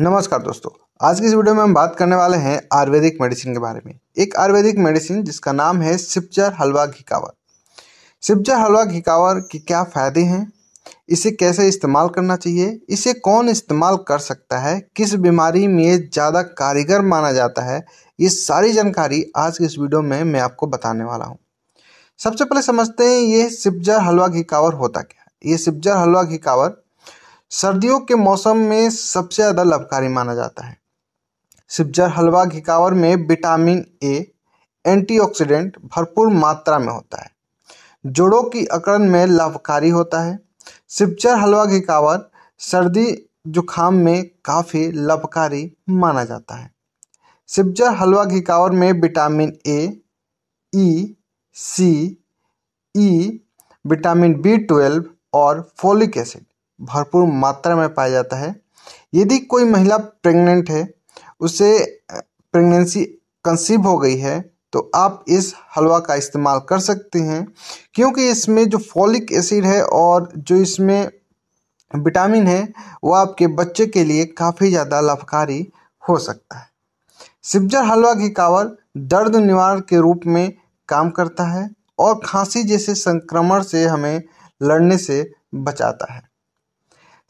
नमस्कार दोस्तों आज की इस वीडियो में हम बात करने वाले हैं आयुर्वेदिक मेडिसिन के बारे में एक आयुर्वेदिक मेडिसिन जिसका नाम है सिपचर हलवा घिकावर सिपचर हलवा घिकावर के क्या फ़ायदे हैं इसे कैसे इस्तेमाल करना चाहिए इसे कौन इस्तेमाल कर सकता है किस बीमारी में ज़्यादा कारीगर माना जाता है ये सारी जानकारी आज की इस वीडियो में मैं आपको बताने वाला हूँ सबसे पहले समझते हैं ये सिपजर हलवा घिकावर होता क्या है ये सिपजर हलवा घिकावर सर्दियों के मौसम में सबसे ज़्यादा लाभकारी माना जाता है सिपजर हलवा घिकावर में विटामिन ए एंटीऑक्सीडेंट भरपूर मात्रा में होता है जोड़ों की अकड़न में लाभकारी होता है सिपजर हलवा घिकावर सर्दी जुखाम में काफ़ी लाभकारी माना जाता है सिपजर हलवा घिकावर में vitamin A E C E vitamin B twelve और फोलिक एसिड भरपूर मात्रा में पाया जाता है यदि कोई महिला प्रेग्नेंट है उसे प्रेगनेंसी कंसीव हो गई है तो आप इस हलवा का इस्तेमाल कर सकते हैं क्योंकि इसमें जो फॉलिक एसिड है और जो इसमें विटामिन है वो आपके बच्चे के लिए काफ़ी ज़्यादा लाभकारी हो सकता है सिपजर हलवा की कावर दर्द निवारण के रूप में काम करता है और खांसी जैसे संक्रमण से हमें लड़ने से बचाता है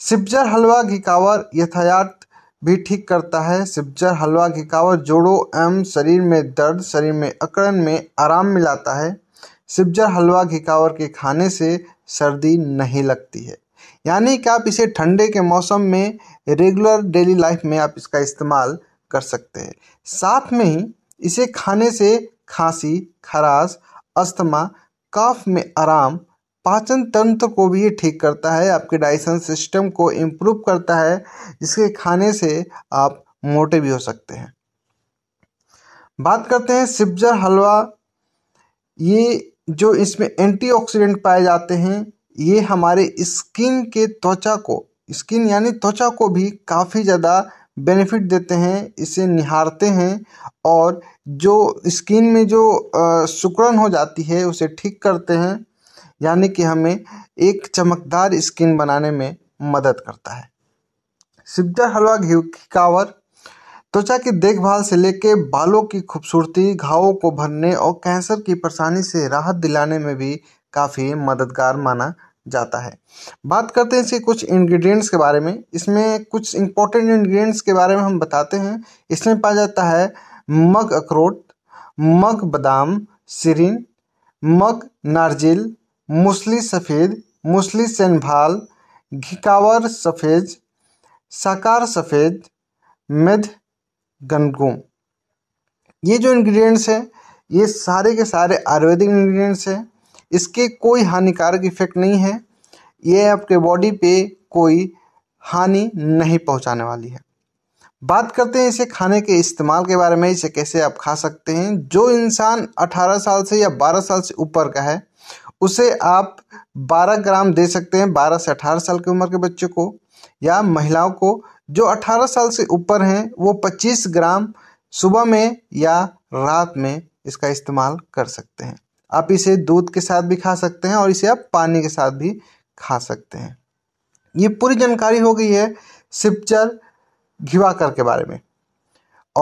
सिपजर हलवा घिकावर यथार्थ भी ठीक करता है सिपजर हलवा घिकावर जोड़ों एवं शरीर में दर्द शरीर में अकड़न में आराम मिलाता है सिब्जर हलवा घिकावर के खाने से सर्दी नहीं लगती है यानी कि आप इसे ठंडे के मौसम में रेगुलर डेली लाइफ में आप इसका इस्तेमाल कर सकते हैं साथ में ही इसे खाने से खांसी खराश अस्थमा काफ में आराम पाचन तंत्र को भी ये ठीक करता है आपके डाइजेशन सिस्टम को इम्प्रूव करता है जिसके खाने से आप मोटे भी हो सकते हैं बात करते हैं सिब्जर हलवा ये जो इसमें एंटीऑक्सीडेंट पाए जाते हैं ये हमारे स्किन के त्वचा को स्किन यानी त्वचा को भी काफ़ी ज़्यादा बेनिफिट देते हैं इसे निहारते हैं और जो स्किन में जो सुकड़न हो जाती है उसे ठीक करते हैं यानी कि हमें एक चमकदार स्किन बनाने में मदद करता है सिद्धर हलवा घी कावर त्वचा की देखभाल से लेकर बालों की खूबसूरती घावों को भरने और कैंसर की परेशानी से राहत दिलाने में भी काफ़ी मददगार माना जाता है बात करते हैं इसके कुछ इंग्रेडिएंट्स के बारे में इसमें कुछ इंपॉर्टेंट इंग्रेडिएंट्स के बारे में हम बताते हैं इसमें पाया जाता है मग अखरोट मग बादाम सिरिन मग नारजिल मुसली सफ़ेद मुसली सेनभाल घिकावर सफ़ेद साकार सफ़ेद मेध गनगुम ये जो इंग्रेडिएंट्स हैं ये सारे के सारे आयुर्वेदिक इंग्रेडिएंट्स हैं इसके कोई हानिकारक इफेक्ट नहीं है ये आपके बॉडी पे कोई हानि नहीं पहुंचाने वाली है बात करते हैं इसे खाने के इस्तेमाल के बारे में इसे कैसे आप खा सकते हैं जो इंसान 18 साल से या 12 साल से ऊपर का है उसे आप 12 ग्राम दे सकते हैं 12 से 18 साल की उम्र के बच्चों को या महिलाओं को जो 18 साल से ऊपर हैं वो 25 ग्राम सुबह में या रात में इसका इस्तेमाल कर सकते हैं आप इसे दूध के साथ भी खा सकते हैं और इसे आप पानी के साथ भी खा सकते हैं ये पूरी जानकारी हो गई है सिपचर घिवाकर के बारे में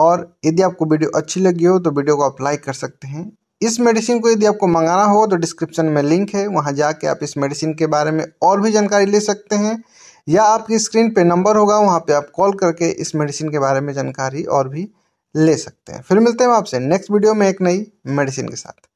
और यदि आपको वीडियो अच्छी लगी हो तो वीडियो को आप लाइक कर सकते हैं इस मेडिसिन को यदि आपको मंगाना हो तो डिस्क्रिप्शन में लिंक है वहाँ जाके आप इस मेडिसिन के बारे में और भी जानकारी ले सकते हैं या आपकी स्क्रीन पे नंबर होगा वहाँ पे आप कॉल करके इस मेडिसिन के बारे में जानकारी और भी ले सकते हैं फिर मिलते हैं आपसे नेक्स्ट वीडियो में एक नई मेडिसिन के साथ